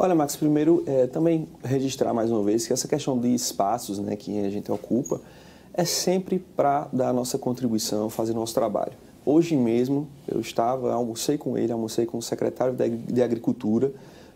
Olha, Max, primeiro é, também registrar mais uma vez que essa questão de espaços né, que a gente ocupa é sempre para dar a nossa contribuição, fazer nosso trabalho. Hoje mesmo eu estava, almocei com ele, almocei com o secretário de Agricultura,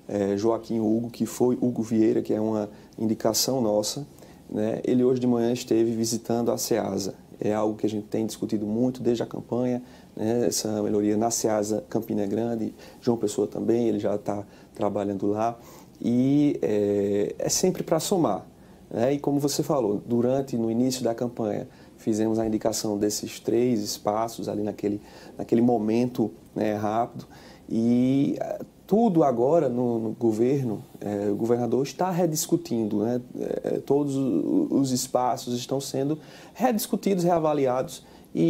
é, Joaquim Hugo, que foi Hugo Vieira, que é uma indicação nossa. Né? Ele hoje de manhã esteve visitando a SEASA, é algo que a gente tem discutido muito desde a campanha, né? essa melhoria na SEASA Campina Grande, João Pessoa também, ele já está trabalhando lá. E é, é sempre para somar. Né? E como você falou, durante, no início da campanha, fizemos a indicação desses três espaços ali naquele, naquele momento né, rápido. E eh, tudo agora no, no governo, eh, o governador está rediscutindo, né? Eh, todos os espaços estão sendo rediscutidos, reavaliados, e,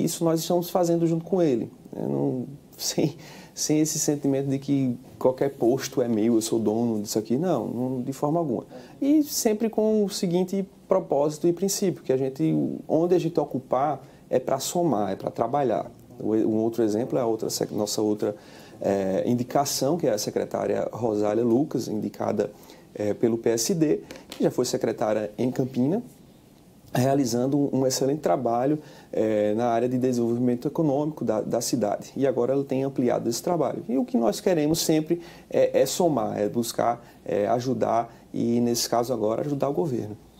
e isso nós estamos fazendo junto com ele. Né? Não, sem, sem esse sentimento de que qualquer posto é meu, eu sou dono disso aqui. Não, não de forma alguma. E sempre com o seguinte propósito e princípio, que a gente, onde a gente ocupar, é para somar, é para trabalhar. Um outro exemplo é a outra, nossa outra é, indicação, que é a secretária Rosália Lucas, indicada é, pelo PSD, que já foi secretária em Campina, realizando um excelente trabalho é, na área de desenvolvimento econômico da, da, cidade. E agora ela tem ampliado esse trabalho. E o que nós queremos sempre é, é somar, é buscar é, ajudar e, nesse caso agora, ajudar o governo.